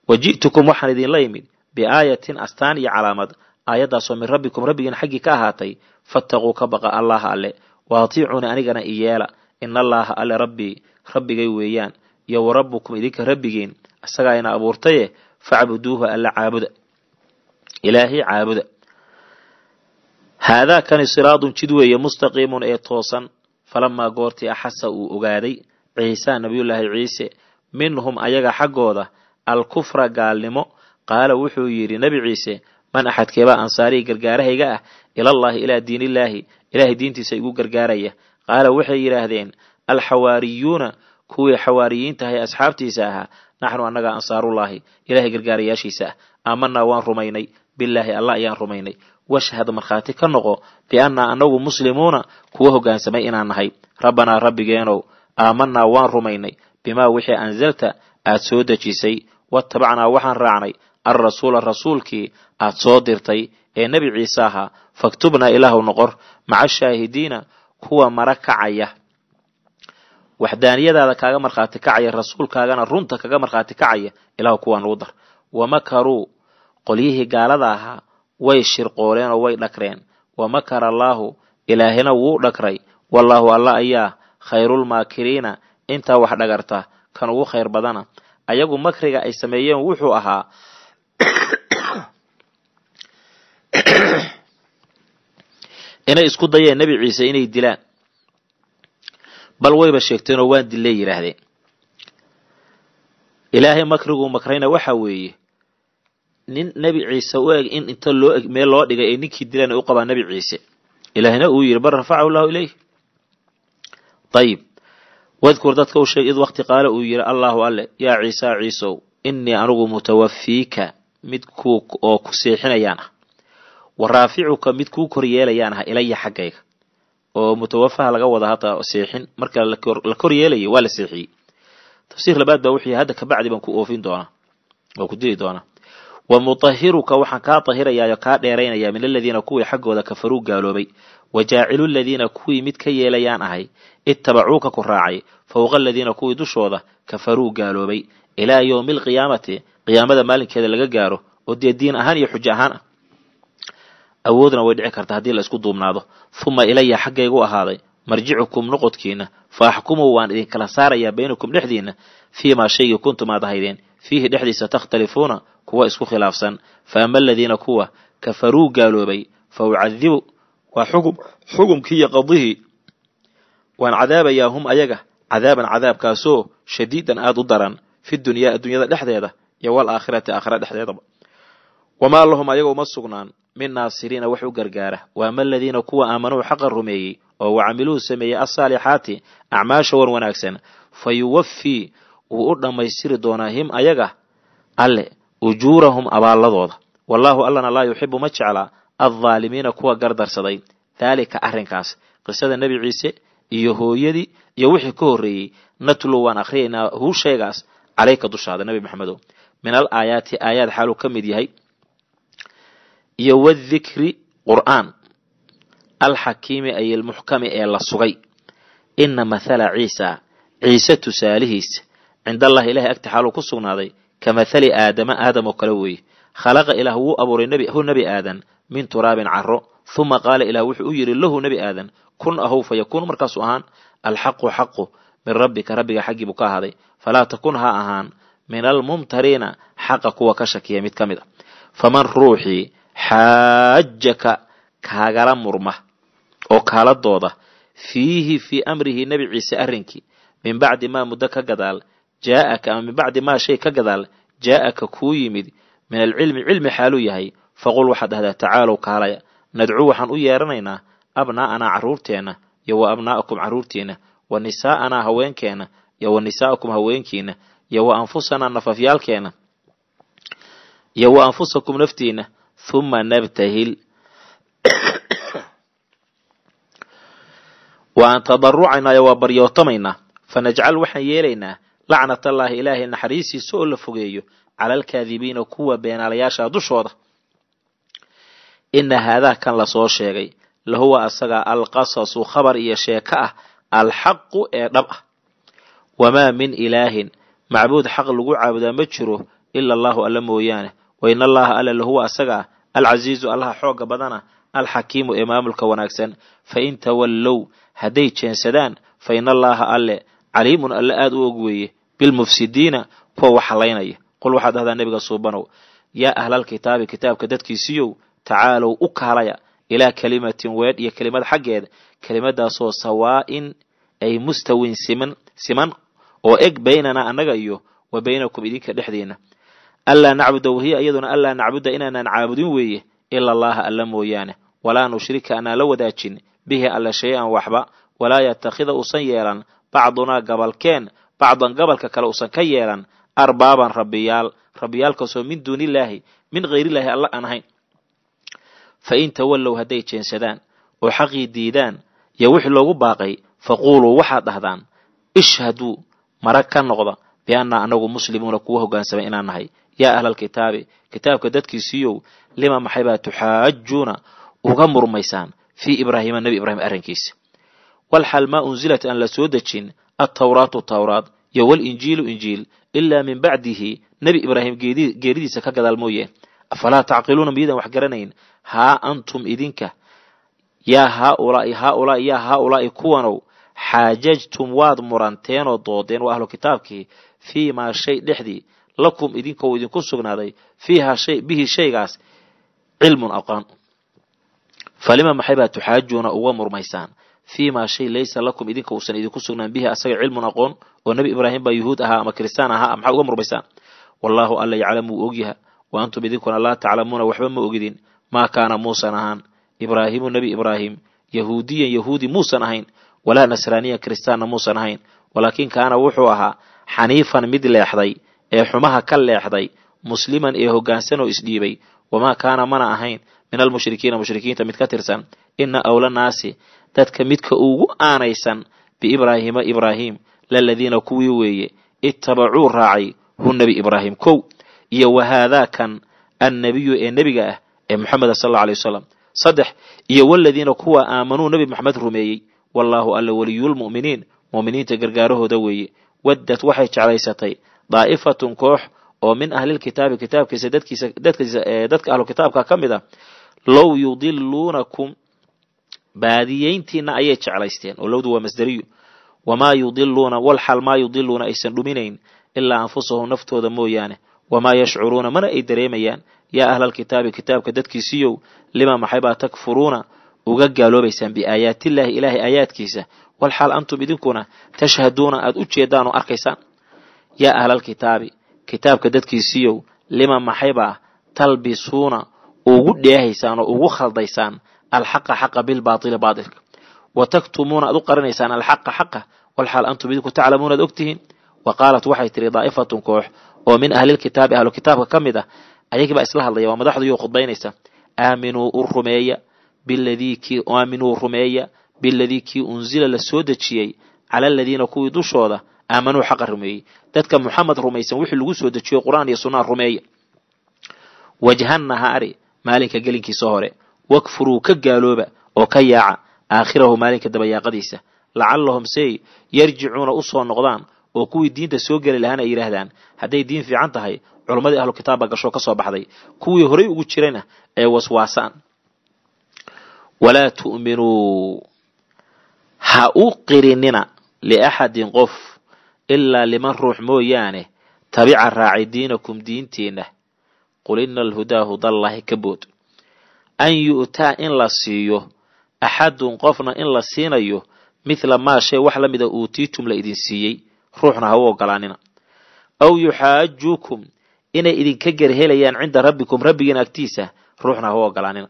waji'tukum waxaan idinla imid biaayatin astaan iyo calaamad aayaddaasoo min rabbikum rabbigiin xaggii ka ahaatay fattaquu ka baqa allaha alle wa anigana iyeela in allaaha alle rabbii rabbigay weeyaan iyo wa rabbukum idinka rabbigiin isagaa ina abuurtaye facbuduuhu alla caabuda ilaahay caabuda haadaa kani siraadun jid weeye mustaqiimun ee toosan falamaa goortii axasa uu ogaaday ciisa nabiyullaahi ciise minhum ayaga xaggooda alkufra gaalnimo qaala wuxuu yidhi nebi ciise man axadkeebaa ansaarihi gargaarahayga ah ilallaahi ilaa diinillaahi ilaahay diintiisa igu gargaaraya qaala waxay yidhaahdeen alxawaariyuuna kuwii xawaariyiinta ahay asxaabtiisa ahaa naxnu annaga ansaarullaahi ilaahay gargaarayaashiisa ah aamanaa waan rumaynay billaahi allah ayaan rumaynay washhad markhaati ka noqo biannaa annagu muslimuuna kuwa hoggaansamay inaan nahay rabbanaa rabbigeenow aamanaa waan rumaynay bimaa wixii anzalta aad soo dejisay watabacnaa waxaan raacnay alrasuula rasuulkii aad soo dirtay ee nebi ciise ahaa faktubnaa ilaahu noqor maca shaahidiina kuwa mara kacaya waxdaaniyadaada kaaga markhaati kacaya rasuulkaagana runta kaga markhaati kacaya ilaahu kuwaan ugu dar wamakaruu qolyihii gaalada ahaa way shirqooleen oo way dhakreen wamakara allaahu ilaahina wuu dhakray wallaahu alla ayaa khayrulmaakiriina intaa wax dhagarta kan ugu khayr badana ayagu makriga ay sameeyeen wuxuu ahaa inay isku dayeen nebi ciise inay dilaan bal wayba sheegteenoo waan dillee yidhaahdeen ilaahay makrigu makrayna waxa weeye nin nebi ciise u eg in inta loo eg meel loo dhigay ay ninkii dilaan ay u qabaan nebi ciise ilaahina uu yidhi bal rafacahu llahu ilayh ayib wadkur dadka u sheeg id wakti qaale uu yidhi allaahu alle yaa ciisaa ciisow innii anigu mutawafiika mid oo ku seexinayaan ah wa raaficuka mid kuu koryeelayaan ah ilaya xaggayga oo mutawafaha laga wada hadda seexin marka la koryeelaya waa la seexiyey tafsiir labaad baa wuxuu yahay hadda kabacdi baan ku oofin doonaa waa ku dili doonaa wa mutahiruka waxaan kaa dahirayaa kaa dheeraynayaa min aladiina kuwii xaggooda kafaruu gaaloobay wa jaacilu ladiina kuwii mid ka yeelayaan ahay itabacuuka ku raacay fowqa aladiina kuwii dushooda kafaruu gaaloobay ilaa yowmi alqiyaamati qiyaamada maalinkeeda laga gaaro oo dee diin ahaan iyo xujo ahaan ah awoodna way dhici kartaa haddii la isku duubnaado uma ilaya xaggaygu ahaaday marjicukum noqodkiina fa axkumuu waan idinkala saarayaa baynakum dhexdiina fiimaa shaygii kuntum aad ahaydeen fiihi dhexdiisa takhtalifuuna kuwa isku khilaafsan fa ama aladiina kuwa kafaruu gaaloobay fa ucadibu waa xugum xugumkii iyo qadihii waan cadaabayaa hum ayaga cadaaban cadaabkaasoo shadiidan aad u daran fi dunyaa adduunyada dhexdeeda iyo walaakhirati aakhira dhexdeedaba wamaa lahum ayaga uma sugnaan min naasiriina wax u gargaara waama aladiina kuwa aamanuu xaqa rumeeyey oo wacamiluu sameeyey asaalixaati acmaasha wan wanaagsan fa yuwafii wuu u dhammaystiri doonaa him ayaga alle ujuurahum abaalladooda wallaahu allana laa yuxibu ma jecla addaalimiina kuwa gardarsaday daalika arrinkaas qisada nebi ciise iyo hooyadii iyo wixii ka horreeyey natlu waan akhriyaynaa huusheegaas calayka dushaada nebi maxamedow min al aayaati aayaad xaaluu ka mid yahay iyo wadikri qur'aan alxakiimi ay ee la sugay ina mathala ciisa ciise tusaalihiisa cind allahi ilahay agti xaaluu ku sugnaaday ka mathali aadama aadam oo kale weeye khalaqa ilaah wuu abuuray hu nebi aadan min turaabin caro huma qaala ilaah wuxuu u yidhi lahu nebi aadan kun ahow fa markaasuu ahaan alxaqu xaqu min rabbika rabbiga xaggii buu ka ahaaday falaa takun ha ahaan min almumtariina xaqa kuwa ka shakiya mid ka mid a ah. faman ruuxii xaajaka kaagala murma oo kaala dooda fiihi fii amrihi nebi ciise arrinkii min bacdi maa muddo ka gadaal jaa'aka ama min bacdi maa shay ka gadaal jaa'aka kuu yimid min alcilmi cilmi xaaluu yahay faqul waxaad dhahdaa tacaalow kaalaya nadcuu waxaan u yeeranaynaa abnaa'anaa carruurteenna iyo wa abnaa'akum carruurtiinna wa nisaa'anaa haweenkeenna iyo wa nisaa'akum haweenkiina iyo wa anfusanaa nafafyaalkeena iyo wa anfusakum naftiina huma nabtahil waan tadarucaynaa oo waa baryootamaynaa fanajcal waxaan yeelaynaa lacnatallaahi ilaahay naxariistiisa oo la fogeeyo cala alkaadibiina kuwa beenaalayaasha dushooda ina haadaa kan lasoo sheegay lahuwa asaga alqasasu khabar iyo sheeko ah alxaqu ee dhab ah wamaa min ilaahin macbuud xaq lagu caabudaa ma jiro ila allaahu alla mooyaane wa in allaha alla lahuwa asaga ah alcasiizu allaha xoogga badana alxakiimu ee maamulka wanaagsan fa in tawallow hadday jeensadaan fa ina allaaha alle caliimun alle aada u og weeye bilmufsidiina kuwa wax halaynaya qul waxaad dhahdaa nebiga suubanow yaa ahlalkitaabi kitaabka dadkiisiyow tacaalow u kaalaya ilaa kelimatin weedh iyo kelimad xaggeed kelimadaasoo sawaa in ay mustawin siman siman oo eg baynanaa annaga iyo wa baynakum idinka dhexdeenna allaa nacbuda wahiya iyaduna allaa nacbuda inaanaan caabudin weeye ila allaha alla mooyaane walaa nushrika anaan la wadaajin bihi alla shay-an waxba walaa yattakhida uusan yeelan bacdunaa gabalkeen bacdan gabalka kale uusan ka yeelan arbaaban rabbiyaal rabbiyaalkaasoo min duunillaahi min hayrilaahi alla aan ahayn fa in tawallow hadday jeensadaan oo xaqii diidaan iyo wixii loogu baaqay faquuluu waxaad dhahdaan ishhaduu marag ka noqda biannaa anagu muslimuuna kuwa hogaansamay inaan nahay yaa ahlaalkitaabi kitaabka dadkiisiiyow lima maxay baa tuxaajuuna uga murmaysaan fii ibraahiima nebi ibraahim arrinkiisa walxal maa unzilat aan la soo dejin attawraatu tawraad iyo walinjiilu injiil ilaa min bacdihi nebi ibraahim geeridiisa ka gadaal mooye afalaa tacqiluuna miyadan wax garanayn haa antum idinka yaa haaulaa'i haaulaa'i yaa haaulaa'i kuwanow xaajajtum waad muranteen oo doodeen waa ahlu kitaabkii fii maa shay dhexdii lakum idinkou idinku sugnaaday fiiha shay bihi shaygaas cilmun aqoon falima maxay baa tuxaajuuna uga murmaysaan fii maa shay laysa lakum idinka uusan idinku sugnaan bihi asaga cilmun aqoon oo nebi ibraahim baa yuhuud ahaa ama kristaan ahaa maxaa uga murmaysaan wallaahu alla yaclamu wuu ogyaha wa antum idinkuna laa taclamuuna waxba ma ogidin maa kaana muusan ahaan ibraahimu nebi ibraahim yahuudiyan yahuudi muusan ahayn ولا نصرانية كريستيان موسى نهين ولكن كان وحوها حنيفا مد لحضي اي حمها كل لحضي مسلما اي هو قانسانو اسديبي وما كان منا اهين من المشركين مشركين تمد كاترسان إن أولى الناس تدك مدك اوغو آنيسان بإبراهيم إبراهيم للذين كويوي اتبعوا الرعي هو النبي إبراهيم كو يو هذا كان النبي اي نبي إيه محمد صلى الله عليه وسلم صدح يو الذين كوا آمنوا نبي محمد رميي wallaahu alla waliyulmuminiin mu'miniinta gargaarahooda weeye waddad waxay jeclaysatay daa'ifatun koox oo min ahlilkitaabi kitaabkiisa dadkiisa dadkiisa dadka ahlu kitaabka ka mid ah low yudiluunakum baadiyeyntiina ayay jeclaysteen oo lowdu waa masderiyu wamaa yudiluuna walxal maa yudiluuna aysan dhuminayn ilaa anfusahum naftooda mooyaane wamaa yashcuruuna mana ay dareemayaan yaa ahla lkitaabi kitaabka dadkiisiiyow lima maxay baa takfuruuna uga gaaloobaysaan biaayaatillaahi ilaahay aayaadkiisa walxaal antum idinkuna tashhaduuna aad u jeedaan oo arkaysaan yaa ahlalkitaabi kitaabka dadkiisiiyow lima maxaybaa talbisuuna ugu dheehaysaan oo ugu khaldaysaan alxaqa xaqa bilbaaili baailka wa taktumuuna aad u qarinaysaan alxaqa xaqa walxaal antum idinku taclamuuna ad ogtihiin wa qaalat waxay tiri daa'ifatun koox oo min ahli ahlilkitaabi ahlukitaabka ka mid a ah, ayagii baa isla hadlaya waa madaxduyou khudbaynaysa aaminuu u rumeeya biladii kii aaminuu rumeeya biladii kii unzila la soo dejiyey cala aladiina kuwii dushooda aamanuu xaqa rumeeyey dadka muxamed rumaysan wixii lagu soo dejiyo qur'aan iyo sunnaa rumeeya wajhan maalinka gelinkiisa hore wakfuruu ka gaalooba oo ka yaaca aakhirahu maalinka dabayaaqadiisa lacallahum sey yarjicuuna usoo noqdaan oo kuwii diinta soo geli lahaana ay yidhaahdaan hadday diin fiican tahay culammadii ahlukitaabba gasho ka soo baxday kuwii horay ugu jirayna ay waswaasaan walaa tu'minuu ha u qirinina liaxadin qof ilaa liman ruux mooyaane tabica raacay diinakum diinteenna qul ina alhudaa hudallahi ka bood an yu'taa in la siiyo axadun qofna in la siinayo midla maa wax la mida uutiitum la idin siiyey ruuxna ha u ogolaanina aw yuxaajukum inay idinka gerhelayaan cinda rabbikum rabbigiin agtiisa ruuxna ha u ogolaanina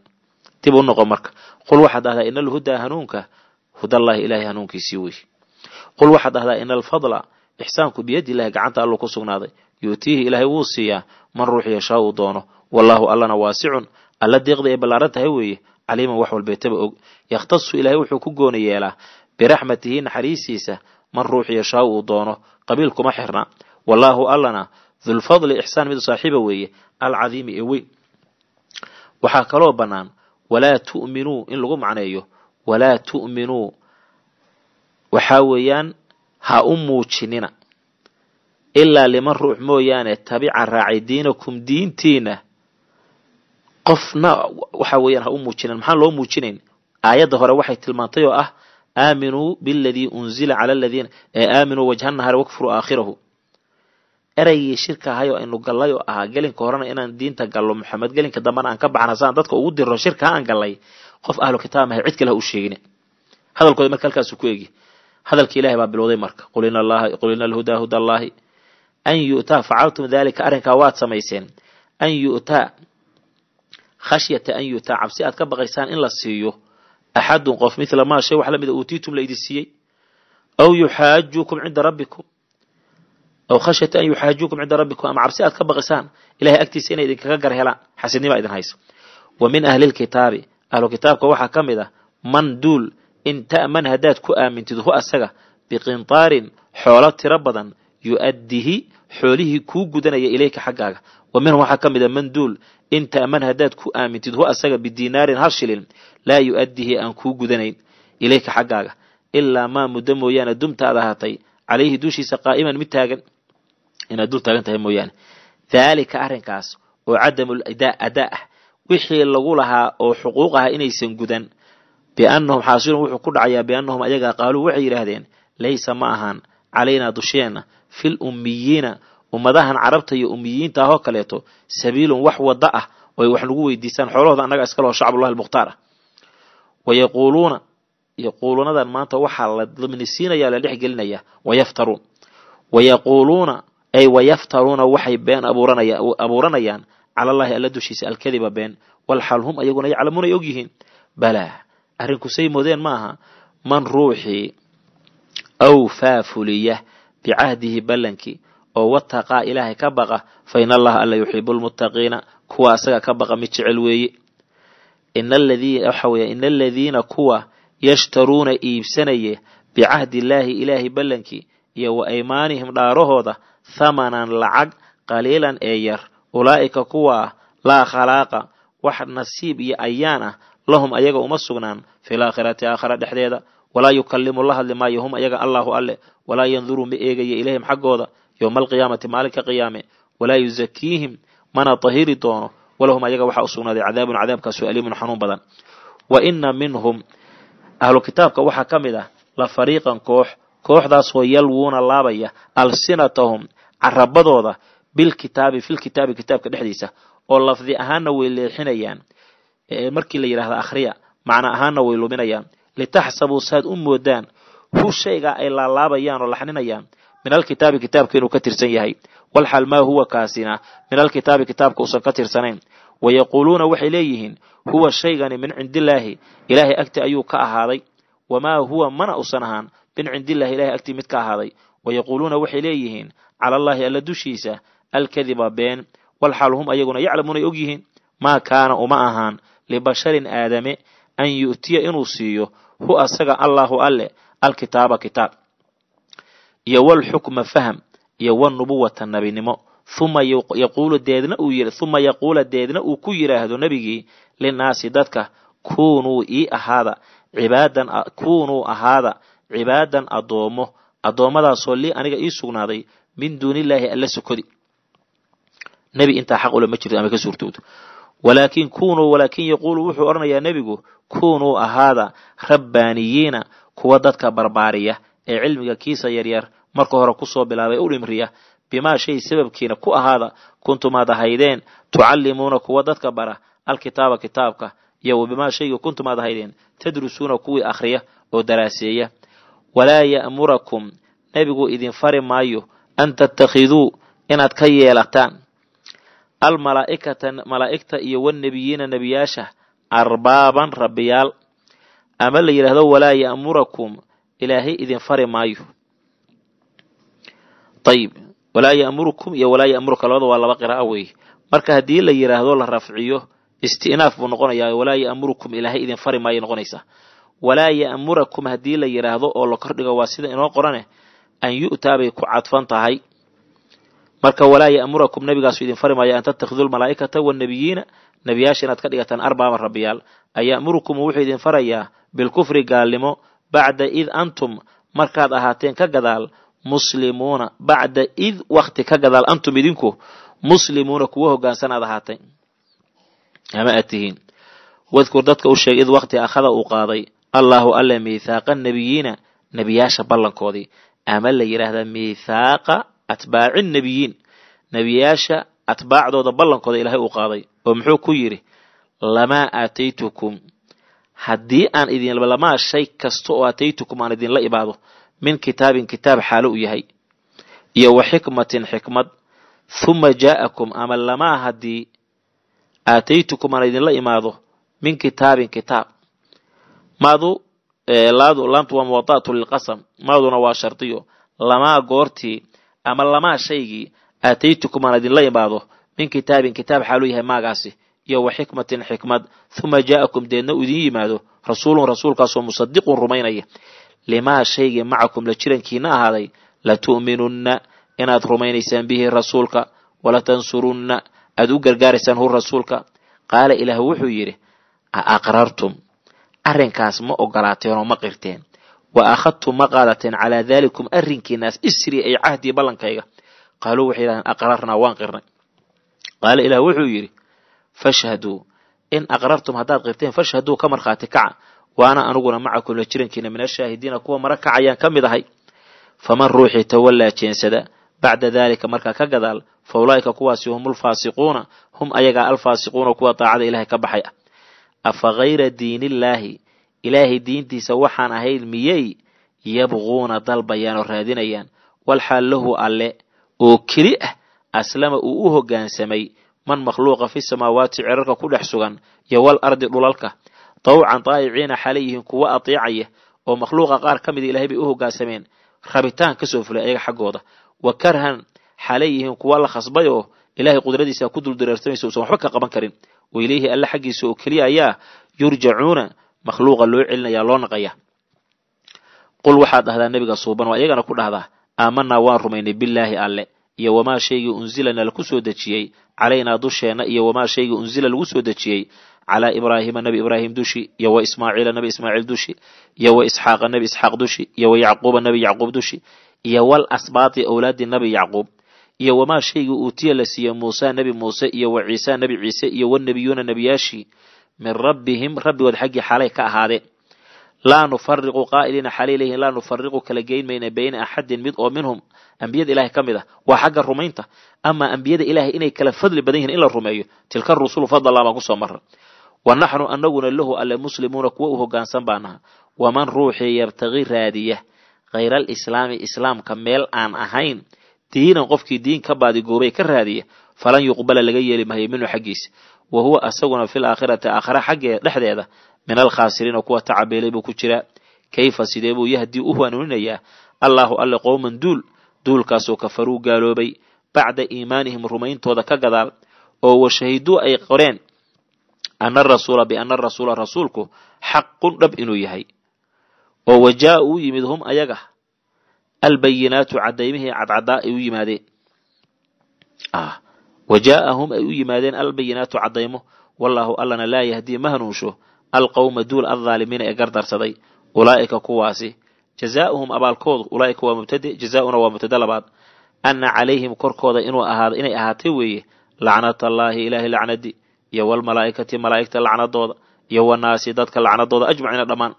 dib u noqo marka qul waxaad dhahdaa ina alhudaa hanuunka hudallaahi ilaahay hanuunkiisii wey qul waxaad dhahdaa ina alfadla ixsaanku biyadillahi gacanta allu ku sugnaaday yuutiihi ilaahay wuu siiyaa man ruux yashaa uu doono wallaahu allana waasicun alla deeqda ee ballaaran tahay weeye caliiman wax walbeetaba og yakhtasu ilaahay wuxuu ku gooni yeelaa biraxmatihi naxariisiisa man ruux yashaa uu doono qabiil kuma xirna wallaahu allana dulfadli ixsaan mid saaxiiba weeye alcadiimi ee weyn waxaa kaloo bannaan walaa tu'minuu in lagu macneeyo walaa tu'minuu waxaa weeyaan ha u muujinina ilaa liman ruux mooyaane tabica raacay diinakum diintiina qofna waxa weeyaan ha u muujinin maxaan loo muujinayn aayadda hore waxay tilmaantay oo ah aaminuu biladii unzila cala aladiina ee aaminuu wajha nahaari wakfuruu aakhirahu ereygii shirka ahayoo aynu gallay oo ahaa gelinka horena inaan diinta gallo maxamed gelinka dambena aan ka baxna saan dadka ugu dirro shirka aan gallay qof ahlu kitaab mahay cid kale ha u sheegine hadalkooda marka halkaasu ku egi hadalka ilahay baa bilowday marka qul alhudaa huda allahi an yu'taa facaltum dalika arrinkaa waad samayseen an yu'taa khashyata an yu'taa cabsi aad ka baqaysaan in la siiyo axadun qof mithla maa shay wax la uutiitum la siiyey aw yuxaajukum cinda rabbikum aw khashyata an yuxaajuukum cinda rabbikum ama cabsi aad ka baqisaan ilahay agtiisa inay idinkaga gar helaan xasidnima idin hayso wa min ahlilkitaabi ahlu kitaabka waxaa ka mid ah man duul in ta'man haddaad ku aamintid hu asaga biqintaarin xoolo tiro badan yu'addihi xoolihii kuu gudanaya ilayka xaggaaga wa minhum waxaa ka mid a man duul in ta'man haddaad ku aamintid hu asaga bidiinaarin hal shilin laa yu'addihi aan kuu gudanayn ilayka xaggaaga ilaa maa muddo mooyaane dumta dumtaad ahaatay calayhi duushiisa qaa'iman mid taagan inaad dul taagan tahay mooyaane daalika arrinkaas oo cadamu ada adaa ah wixii lagu lahaa oo xuquuq aha inaysan gudan biannahum xaasiluun wuxuu ku dhacayaa biannahum ayagaa qaaluu waxay yidhaahdeen laysa ma ahaan calaynaa dusheenna fil ummiyiina ummadahan carabta iyo ummiyiinta ah oo kaleeto sabiilun wax wada ah ooay wax nagu weydiistaan xoolahooda annaga iskaleho shacbullahi almukhtaar ah wayaquuluuna yaquuluunadan maanta waxaa la minisiinayaa la dhex gelinayaa wayaftaruun wayaquuluuna ay wayaftaruuna waxay been abuuranayaan calallaahi alla dushiisa alkadiba been walxaal hum ayaguna yaclamuun ay og yihiin balaa arrinku moodeen ma aha man ruuxii awfaa fuliya bicahdihi ballankii oo wataqaa ilaahay ka baqa fa in allaha alla yuxibu lmuttaqiina kuwa isaga ka baqa mid jecel weeye waxawey in aladiina kuwa yashtaruuna iibsanaya bicahdi illaahi ilaahay ballankii iyo wa aymaanihim dhaarahooda ثمنا لعق قليلا اير اولئك قوى لا خلاق واحد نصيب ايانا لهم ايجا ومسوغنان في الاخرة اخر دحديدا ولا يكلم الله لما يهم ايجا الله الله ولا ينظر بايجا اليهم حقوضا يوم القيامة مالك قيامة ولا يزكيهم من طهير دونه ولهم ايجا وحاوسونا عذاب عذاب كسؤالي من حنون بدن وان منهم اهل الكتاب كوحا كامدة لفريقا كوح kooxdaasoo yalwuuna laabaya alsinatahum carabadooda bilkitaabi filkitaabi kitaabka dhexdiisa oo lafdi ahaanna way leexinayaan markii la yidhahda akhriya macno ahaanna way luminayaan litaxsabuu saad u moodaan hu shayga ay laalaabayaan oo laxninayaan min alkitaabi kitaabka inuu ka tirsan yahay walxal maa huwa kaasina min alkitaabi kitaabka uusan ka tirsanayn wayaquuluuna waxay leeyihiin huwa shaygani min cindillaahi ilaahay agti ayuu ka ahaaday wamaa huwa mana usan ahaan min cindillahi ilahay agtii mid ka ahaaday wa yaquuluuna waxay leeyihiin cala allaahi alla dushiisa alkadiba been walxaal hum ayaguna yaclamuun ay og yihiin maa kaana uma ahaan libasharin aadame an yu'tiya inuu siiyo hu asaga allaahu alle alkitaaba kitaab iyo walxukma faham iyo wanubuwata nebinimo uma yaquulu deedna uu uma yaquula deedna uu ku yidhaahdo nebigii linnaasi dadka kuunuu ii ahaada cibaadan kuunuu ahaada cibaadan adoomo adoommadaasoo li aniga ii sugnaaday min duunillaahi alla sokodi nebi intaa xaq ule ma jirto ama ka suurtoodo walaakin kunuu walaakin yaquulu wuxuu odhanayaa nebigu kunuu ahaada rabbaaniyiina kuwa dadka barbaariya ee cilmiga kiisa yaryar marka hore kusoo bilaabay u dhimriya bimaa shay sababkiina ku ahaada kuntum aad ahaydeen tucallimuuna kuwa dadka bara alkitaaba kitaabka iyo wa bimaa shayga kuntum aad ahaydeen tadrusuuna kuwii akhriya oo daraaseeya walaa ya'murakum nebigu idin fari maayo an tattakhiduu inaad ka yeelataan almalaa'ikata malaa'igta iyo wannebiyiina nebiyaasha arbaaban rabbiyaal ama la yidhaahdo walaa ya'murakum ilaahay idin fari maayo ayib walaa ya'murukum iyo walaa ya'muruka labada waa laba qira'a weeye marka haddii la yidhaahdo la rafciyo isti'naaf buu noqonayaa walaa ya'murukum ilaahay idin fari maayo noqonaysaa walaa ya'murakum haddii la yidhaahdo oo la kordhigo waa sida inoo qorane an yu'taa bay ku cadfan tahay marka walaa ya'murakum nebigaasu idin fari an tattakhiduu lmalaa'ikata wannebiyiina nebiyaasha inaad ka dhigataan arbaaba rabbiyaal an wuxuu idin farayaa bilkufri gaalnimo bacda id antum markaad ahaateen ka gadaal muslimuuna bacda id wakti ka gadaal antum idinku muslimuuna kuwa hogaansan aad ama aad tihiin wadkur dadka u sheeg id wakti akhada uu qaaday allahu alle mithaaqa nebiyiina nebiyaasha ballankoodii ama la yidhaahda mithaaqa atbaaci nebiyiin nebiyaasha atbaacdooda ballankooda ilaahay uu qaaday oo muxuu ku yidhi lamaa aataytukum haddii aan idin lamaa shay kasta oo aataytukum aan idinla imaado min kitaabin kitaab xaalo u yahay iyo wa xikmatin xikmad huma jaa'akum ama lamaa haddii aataytukum aan idinla imaado min kitaabin kitaab madu eh, laadu laantu waa muwadaatu lilqasam maaduna waa shardiyo lamaa goortii ama lamaa shaygii aataytukum aan idinla imaado min kitaabin kitaab xaaluu yahay maagaasi iyo wa xikmatin xikmad uma jaa'akum deedna uu idin yimaado rasuulun rasuulkaasoo musadiqun rumaynaya limaa shaygii macakum la jirankiina ahaaday latu'minunna inaad rumaynaysaan bihi rasuulka walatansurunna aad u gargaaraysaan hu rasuulka qaala ilaah wuxuu yidhi a aqrartum arrinkaas ma ogolaateenoo ma qirteen wa akhadtu ma qaadateen calaa daalikum arrinkiinaas isri ay cahdii ballankayga qaaluu waxay yidhahdeen aqrarnaa waan qirnay qaala ilaah wuxuu yidhi fashhaduu in aqrartum haddaad qirteen fashhaduu ka markhaati kaca waana aniguna macakum la jirankiina min ashaahidiina kuwa mara kacayaan ka mid ahay faman ruuxii tawallaa jeensada bacda daalika markaa ka gadaal fa ulaa'ika kuwaasi humulfaasiquuna hum ayagaa alfaasiquuna kuwa daacada ilaahay ka baxay ah afa hayra diinillaahi ilaahay diintiisa waxaan ahayd miyey yabquuna dalbayaan oo raadinayaan walxaal lahu alle oo keli ah aslama uu u hoggaansamay man makhluuqa fi samaawaati cirarka ku dhex sugan iyo wal ardi dhulalka tawcan daayiciina xale yihiin kuwa atiicaya oo makhluuqa qaar ka mida ilahay bay u hoggaansameen rabitaan kasoo fulay ayaga xaggooda wa karhan xale yihiin kuwa la khasbay oo ilaahay qudradiisa ku dul dareersamaysa usan waxba ka qaban karin wa ilayhi alle xaggiisa oo keliya ayaa yurjacuuna makhluuqa loo celinaya loo naqaya qul waxaad dhahdaa nebiga suuban waa iyagana ku dhahdaa aamanaa waan rumaynay billaahi alle iyo wamaa shaygii unzila na soo dejiyey calaynaa dusheenna iyo wamaa shaygii unzila lagu soo dejiyey calaa ibraahiima nebi ibraahim dushi iyo wa ismaaciila nebi ismaaciil dushi iyo wa isxaaqa nebi isxaaq dushi iyo wa yacquuba nebi yacquub dushi iyo wal asbaati owlaaddii nebi yacquub يا وما شيء أوتي لسيا موسى نبي موسى يا وعيسى نبي عيسى يا والنبيون نبياشي من ربهم ربي والحق حاليك هذا لا نفرق قائلين حليله لا نفرق كلجين بين بين أحد مد أو منهم أنبياء إله كم ذا وحق الرومينتا أما أنبياء إله إني كلا فضل بدينه إلا الرومي تلك الرسول فضل الله ما مرة ونحن أنقون له ألا مسلمون كوه جان سبانا ومن روحي يرتغي رادية غير الإسلام إسلام كمل عن أهين diinan qofkii diin ka baadigoobay ka raadiya falan yuqbala laga yeeli mahayo minhu xaggiisa wa huwa asaguna fil aakhirati aakhira xaggee dhexdeeda min alkhaasiriina kuwa tacabeelay buu ku jiraa kayfa sidee buu yahdii u hanuuninayaa allaahu alle qowman duul duulkaasoo kafaruu gaaloobay bacda iimaanihim rumayntooda ka gadaal oo washahiduu ay qoreen ana arasuula biana arasuula rasuulku xaqun dhab inuu yahay oo wa jaa uu yimid hum ayaga albayinaatu cadaymihii cadcadaa ay u yimaadeen wajaaahum ay u yimaadeen albayinaatu cadaymo wallaahu allana laa yahdii ma hanuunsho alqowma duul aldaalimiina ee gardarsaday ulaa'ika kuwaasi jazaauhum abaalkoodu ulaaika waa mubtade jazaauna waa mubtade labaad ana calayhim korkooda inuu ahaado inay ahaatay weeye lacnatallaahi ilaahay lacnadi iyo walmalaa'ikati malaa'igta lacnadooda iyo wanaasi dadka lacnadooda ajmaciina dhammaan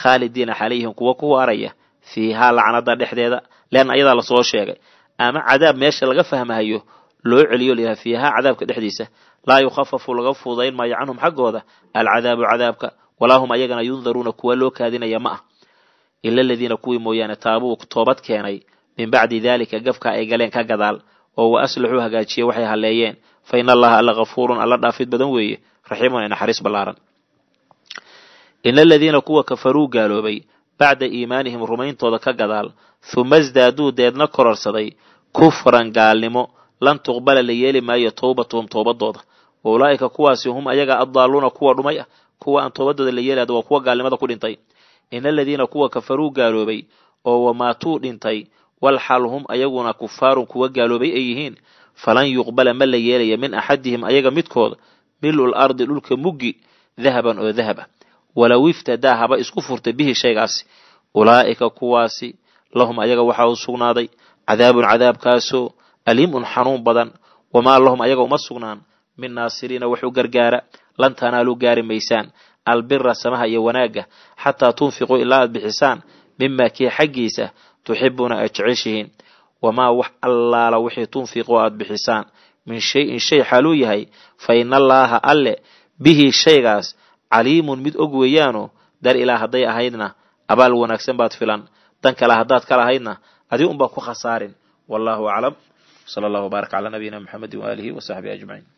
khaalidiina xalayhim kuwa ku waaraya فيها حال عنا ضد لأن أيضا لصو شيء أما عذاب ماشى الغفها ما هيو لو عليو لها فيها عذاب كده حديثه لا يخفف الغف ضين ما يعنهم حق هذا العذاب عذابك ولاهم أيجنا ينظرون كولو كذين يماء إلا الذين كوي مويانا يعني تابوا كتابت كاني من بعد ذلك غفك أجلين كجدال أو أسلحوها جاتشي وحيها ليين فإن الله الله غفور الله دافيد بدنوي رحيم أنا حريص بلارن إن الذين كوا كفروا قالوا بي bacda iimaanihim rumayntooda ka gadaal huma isdaaduu deedna kororsaday kufran gaalnimo lan tuqbala la yeeli maayo towbatuhum toobadooda wa ulaa'ika kuwaasi hum ayaga addaaluuna kuwa dhumay ah kuwa aan toobadooda la yeelaada waa kuwa gaalnimada ku dhintay in aladiina kuwa kafaruu gaaloobay oo wamaatuu dhintay walxal hum ayaguna kufaarun kuwa gaaloobay ay yihiin falan yuqbala ma la yeelaya min axadihim ayaga midkooda milul ardi dhulka muggi dahaban oo dahab ah walawifta iftadaa haba isku furtay bihi shaygaasi ulaa'ika kuwaasi lahum ayaga waxaa u sugnaaday cadaabun cadaabkaasoo aliimun xanuun badan wamaa lahum ayaga uma sugnaan min naasiriina wax u gargaara lan tanaaluu gaari maysaan albira samaha iyo wanaagga xataa tunfiquu ilaa aad bixisaan mimaa kii xaggiisa tuxibuuna aad jeceshihiin wamaa wax allaala wixii tunfiquu aad bixisaan min shay in shay xaaluu yahay fa in allaaha alle bihi shaygaas caliimun mid og weeyaano dar ilaa hadday ahaydna abaal wanaagsan baad filan dan kale haddaad ka lahaydna adi unbaa ku khasaarin wallahu aclam sala allahu wbaarak calaa nabiyina muxamedin waaalihi wa saxbihi ajmaciin